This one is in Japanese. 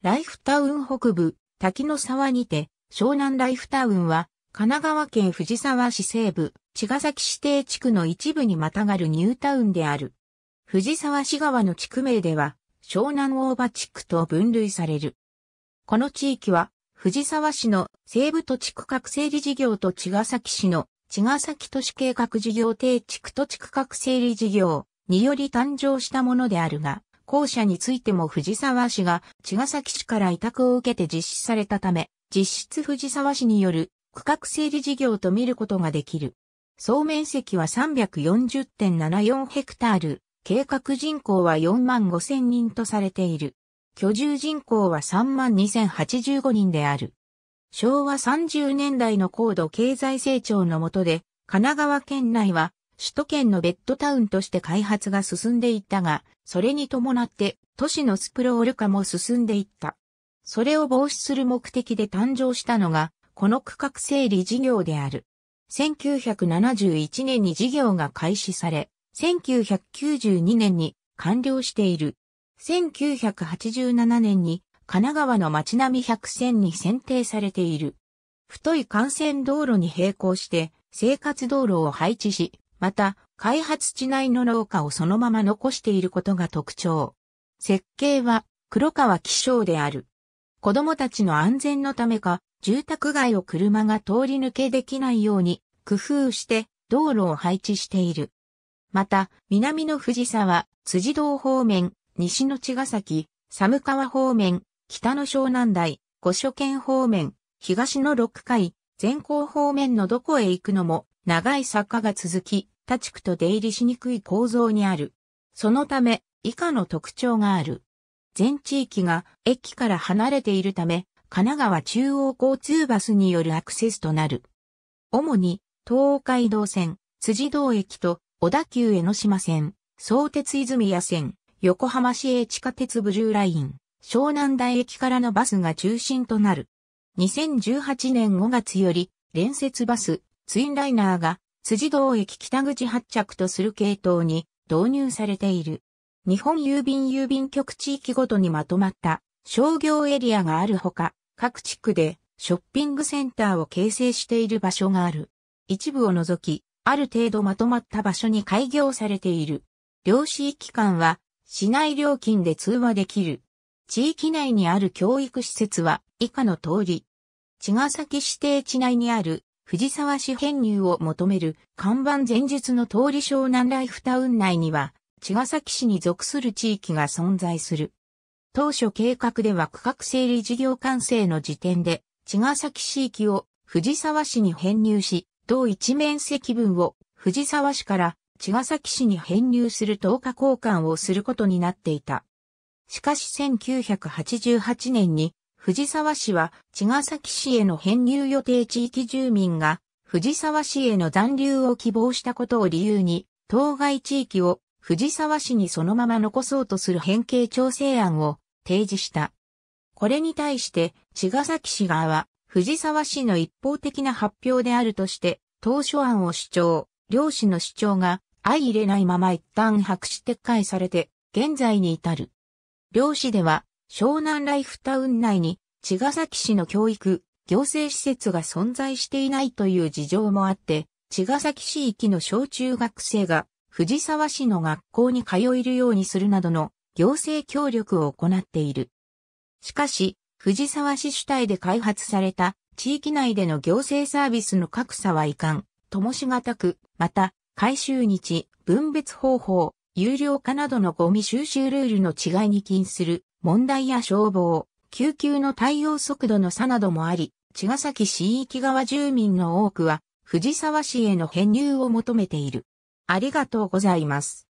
ライフタウン北部、滝の沢にて、湘南ライフタウンは、神奈川県藤沢市西部、茅ヶ崎指定地区の一部にまたがるニュータウンである。藤沢市側の地区名では、湘南大場地区と分類される。この地域は、藤沢市の西部土地区画整理事業と茅ヶ崎市の茅ヶ崎都市計画事業定地区土地区画整理事業により誕生したものであるが、校舎についても藤沢市が茅ヶ崎市から委託を受けて実施されたため、実質藤沢市による区画整理事業と見ることができる。総面積は340.74ヘクタール、計画人口は4万5千人とされている。居住人口は3万2085人である。昭和30年代の高度経済成長の下で、神奈川県内は首都圏のベッドタウンとして開発が進んでいったが、それに伴って都市のスプロール化も進んでいった。それを防止する目的で誕生したのが、この区画整理事業である。1971年に事業が開始され、1992年に完了している。1987年に神奈川の街並み100選に選定されている。太い幹線道路に並行して生活道路を配置し、また、開発地内の廊下をそのまま残していることが特徴。設計は黒川気象である。子供たちの安全のためか、住宅街を車が通り抜けできないように工夫して道路を配置している。また、南の藤沢、辻堂方面、西の茅ヶ崎、寒川方面、北の湘南台、五所県方面、東の六海、全港方面のどこへ行くのも長い坂が続き、他地区と出入りしにくい構造にある。そのため、以下の特徴がある。全地域が駅から離れているため、神奈川中央交通バスによるアクセスとなる。主に、東海道線、辻堂駅と小田急江ノ島線、相鉄泉谷線、横浜市営地下鉄ブルーライン、湘南台駅からのバスが中心となる。2018年5月より、連接バス、ツインライナーが辻堂駅北口発着とする系統に導入されている。日本郵便郵便局地域ごとにまとまった商業エリアがあるほか、各地区でショッピングセンターを形成している場所がある。一部を除き、ある程度まとまった場所に開業されている。両市機関は、市内料金で通話できる。地域内にある教育施設は以下の通り。茅ヶ崎指定地内にある藤沢市編入を求める看板前述の通り湘南ライフタウン内には、茅ヶ崎市に属する地域が存在する。当初計画では区画整理事業完成の時点で、茅ヶ崎市域を藤沢市に編入し、同一面積分を藤沢市から茅ヶ崎市に編入する10日交換をすることになっていた。しかし1988年に藤沢市は茅ヶ崎市への編入予定地域住民が藤沢市への残留を希望したことを理由に、当該地域を藤沢市にそのまま残そうとする変形調整案を提示した。これに対して茅ヶ崎市側は藤沢市の一方的な発表であるとして当初案を主張、両市の主張が相入れないまま一旦白紙撤回されて現在に至る。両市では湘南ライフタウン内に茅ヶ崎市の教育、行政施設が存在していないという事情もあって、茅ヶ崎市域の小中学生が藤沢市の学校に通えるようにするなどの行政協力を行っている。しかし、藤沢市主体で開発された地域内での行政サービスの格差は遺憾、ともしがたく、また、回収日、分別方法、有料化などのゴミ収集ルールの違いに起因する問題や消防、救急の対応速度の差などもあり、茅ヶ崎市域側住民の多くは藤沢市への編入を求めている。ありがとうございます。